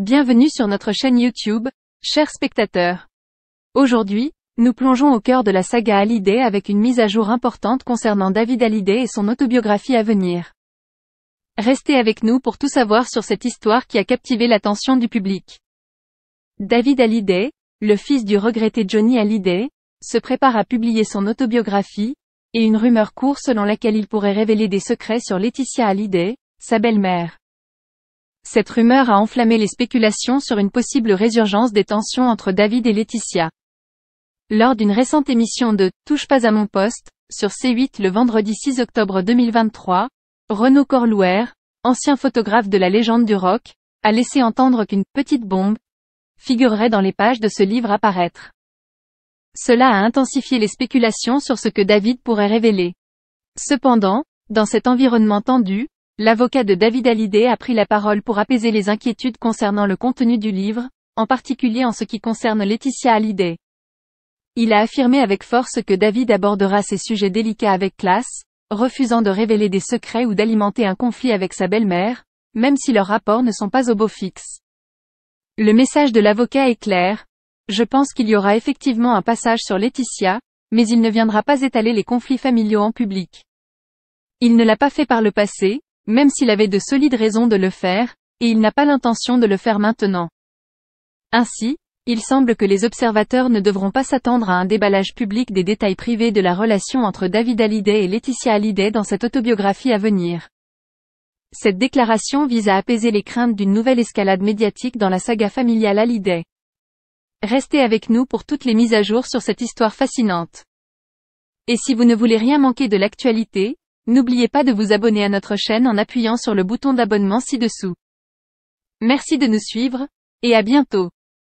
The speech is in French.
Bienvenue sur notre chaîne YouTube, chers spectateurs. Aujourd'hui, nous plongeons au cœur de la saga Hallyday avec une mise à jour importante concernant David Hallyday et son autobiographie à venir. Restez avec nous pour tout savoir sur cette histoire qui a captivé l'attention du public. David Hallyday, le fils du regretté Johnny Hallyday, se prépare à publier son autobiographie, et une rumeur court selon laquelle il pourrait révéler des secrets sur Laetitia Hallyday, sa belle-mère. Cette rumeur a enflammé les spéculations sur une possible résurgence des tensions entre David et Laetitia. Lors d'une récente émission de « Touche pas à mon poste » sur C8 le vendredi 6 octobre 2023, Renaud Corlouer, ancien photographe de la légende du rock, a laissé entendre qu'une « petite bombe » figurerait dans les pages de ce livre à paraître. Cela a intensifié les spéculations sur ce que David pourrait révéler. Cependant, dans cet environnement tendu, L'avocat de David Hallyday a pris la parole pour apaiser les inquiétudes concernant le contenu du livre, en particulier en ce qui concerne Laetitia Hallyday. Il a affirmé avec force que David abordera ces sujets délicats avec classe, refusant de révéler des secrets ou d'alimenter un conflit avec sa belle-mère, même si leurs rapports ne sont pas au beau fixe. Le message de l'avocat est clair. Je pense qu'il y aura effectivement un passage sur Laetitia, mais il ne viendra pas étaler les conflits familiaux en public. Il ne l'a pas fait par le passé, même s'il avait de solides raisons de le faire, et il n'a pas l'intention de le faire maintenant. Ainsi, il semble que les observateurs ne devront pas s'attendre à un déballage public des détails privés de la relation entre David Hallyday et Laetitia Hallyday dans cette autobiographie à venir. Cette déclaration vise à apaiser les craintes d'une nouvelle escalade médiatique dans la saga familiale Hallyday. Restez avec nous pour toutes les mises à jour sur cette histoire fascinante. Et si vous ne voulez rien manquer de l'actualité, N'oubliez pas de vous abonner à notre chaîne en appuyant sur le bouton d'abonnement ci-dessous. Merci de nous suivre, et à bientôt.